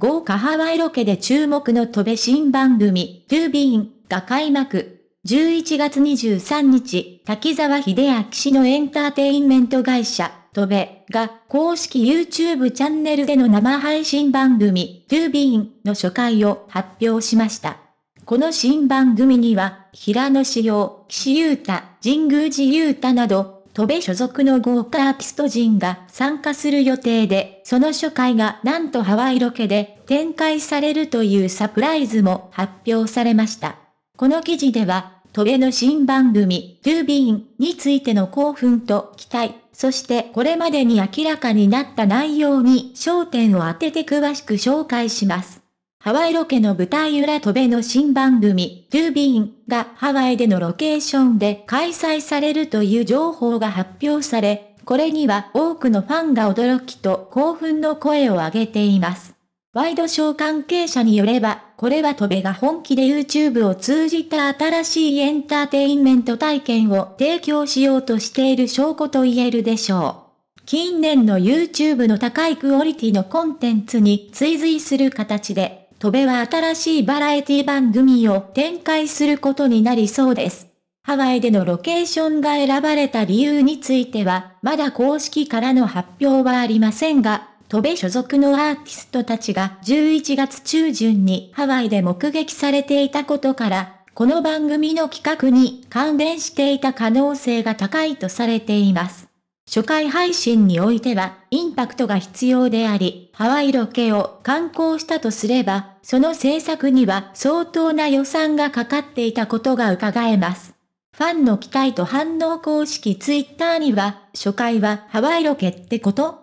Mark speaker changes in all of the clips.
Speaker 1: 豪華ハワイロケで注目の戸部新番組、トゥービーンが開幕。11月23日、滝沢秀明氏のエンターテインメント会社、戸部が公式 YouTube チャンネルでの生配信番組、トゥービーンの初回を発表しました。この新番組には、平野志陽、岸優太、神宮寺優太など、戸部所属の豪華アーティスト陣が参加する予定で、その初回がなんとハワイロケで展開されるというサプライズも発表されました。この記事では、戸部の新番組、トゥービーンについての興奮と期待、そしてこれまでに明らかになった内容に焦点を当てて詳しく紹介します。ハワイロケの舞台裏トベの新番組、トゥービーンがハワイでのロケーションで開催されるという情報が発表され、これには多くのファンが驚きと興奮の声を上げています。ワイドショー関係者によれば、これはトベが本気で YouTube を通じた新しいエンターテインメント体験を提供しようとしている証拠と言えるでしょう。近年の YouTube の高いクオリティのコンテンツに追随する形で、戸部は新しいバラエティ番組を展開することになりそうです。ハワイでのロケーションが選ばれた理由については、まだ公式からの発表はありませんが、戸部所属のアーティストたちが11月中旬にハワイで目撃されていたことから、この番組の企画に関連していた可能性が高いとされています。初回配信においては、インパクトが必要であり、ハワイロケを観光したとすれば、その制作には相当な予算がかかっていたことが伺えます。ファンの期待と反応公式ツイッターには、初回はハワイロケってこと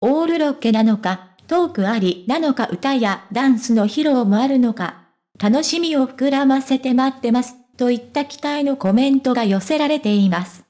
Speaker 1: オールロケなのか、トークありなのか歌やダンスの披露もあるのか、楽しみを膨らませて待ってます、といった期待のコメントが寄せられています。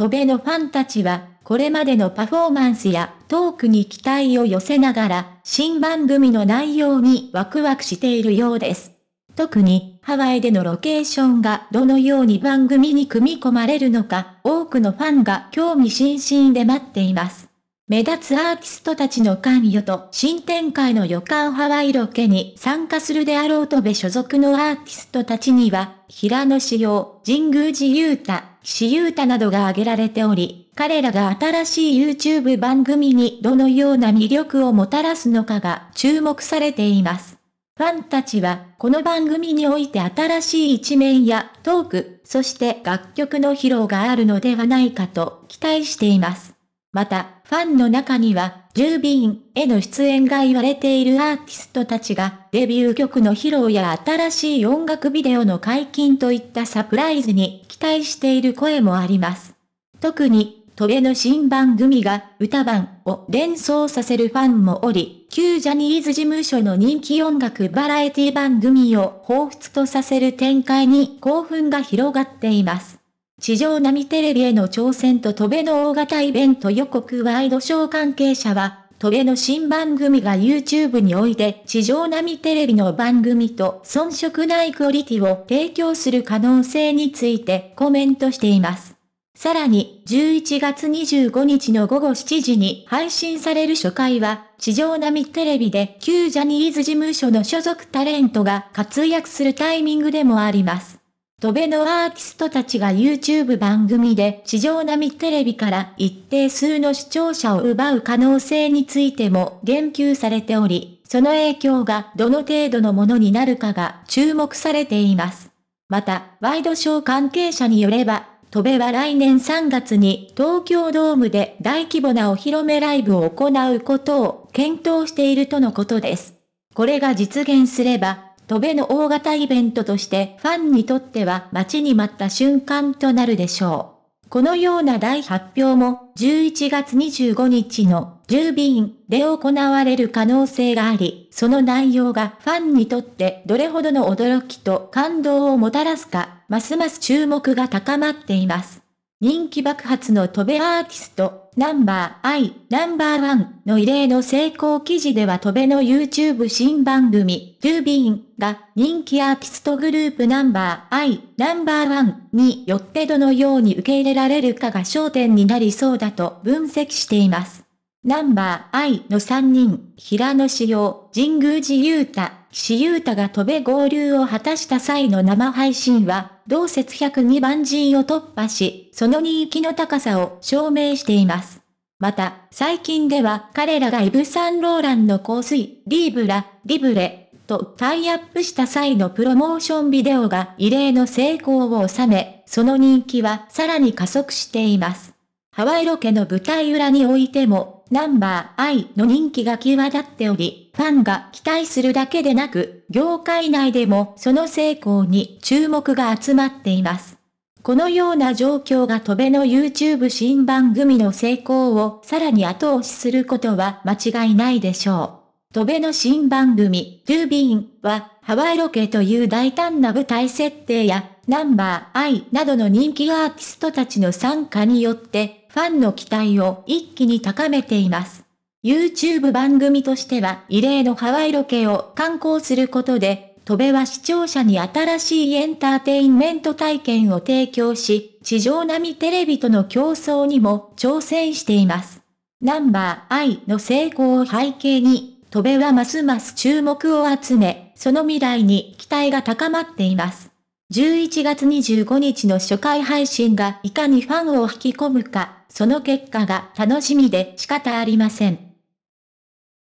Speaker 1: 戸部のファンたちは、これまでのパフォーマンスやトークに期待を寄せながら、新番組の内容にワクワクしているようです。特に、ハワイでのロケーションがどのように番組に組み込まれるのか、多くのファンが興味津々で待っています。目立つアーティストたちの関与と新展開の予感ハワイロケに参加するであろうとべ所属のアーティストたちには、平野紫耀、神宮寺勇太、岸優太などが挙げられており、彼らが新しい YouTube 番組にどのような魅力をもたらすのかが注目されています。ファンたちは、この番組において新しい一面やトーク、そして楽曲の披露があるのではないかと期待しています。また、ファンの中には、ジュービーンへの出演が言われているアーティストたちが、デビュー曲の披露や新しい音楽ビデオの解禁といったサプライズに期待している声もあります。特に、トゲの新番組が歌版を連想させるファンもおり、旧ジャニーズ事務所の人気音楽バラエティ番組を彷彿とさせる展開に興奮が広がっています。地上波テレビへの挑戦と渡米の大型イベント予告ワイドショー関係者は、渡米の新番組が YouTube において地上波テレビの番組と遜色ないクオリティを提供する可能性についてコメントしています。さらに、11月25日の午後7時に配信される初回は、地上波テレビで旧ジャニーズ事務所の所属タレントが活躍するタイミングでもあります。戸ベのアーティストたちが YouTube 番組で地上並テレビから一定数の視聴者を奪う可能性についても言及されており、その影響がどの程度のものになるかが注目されています。また、ワイドショー関係者によれば、戸部は来年3月に東京ドームで大規模なお披露目ライブを行うことを検討しているとのことです。これが実現すれば、飛べの大型イベントとしてファンにとっては待ちに待った瞬間となるでしょう。このような大発表も11月25日の10便で行われる可能性があり、その内容がファンにとってどれほどの驚きと感動をもたらすか、ますます注目が高まっています。人気爆発の戸部アーティスト、ナンバーアイ、ナンバーワンの異例の成功記事では戸部の YouTube 新番組、トゥービーンが人気アーティストグループナンバーアイ、ナンバーワンによってどのように受け入れられるかが焦点になりそうだと分析しています。ナンバーアイの3人、平野志陽、神宮寺勇太、岸優太が戸部合流を果たした際の生配信は、同節102番人を突破し、その人気の高さを証明しています。また、最近では彼らがイブ・サンローランの香水、リーブラ、リブレ、とタイアップした際のプロモーションビデオが異例の成功を収め、その人気はさらに加速しています。ハワイロケの舞台裏においてもナンバー I の人気が際立っており、ファンが期待するだけでなく、業界内でもその成功に注目が集まっています。このような状況がトベの YouTube 新番組の成功をさらに後押しすることは間違いないでしょう。トベの新番組、トゥービーンは、ハワイロケという大胆な舞台設定や、ナンバー I などの人気アーティストたちの参加によって、ファンの期待を一気に高めています。YouTube 番組としては異例のハワイロケを観光することで、戸部は視聴者に新しいエンターテインメント体験を提供し、地上並みテレビとの競争にも挑戦しています。ナンバー I の成功を背景に、戸部はますます注目を集め、その未来に期待が高まっています。11月25日の初回配信がいかにファンを引き込むか、その結果が楽しみで仕方ありません。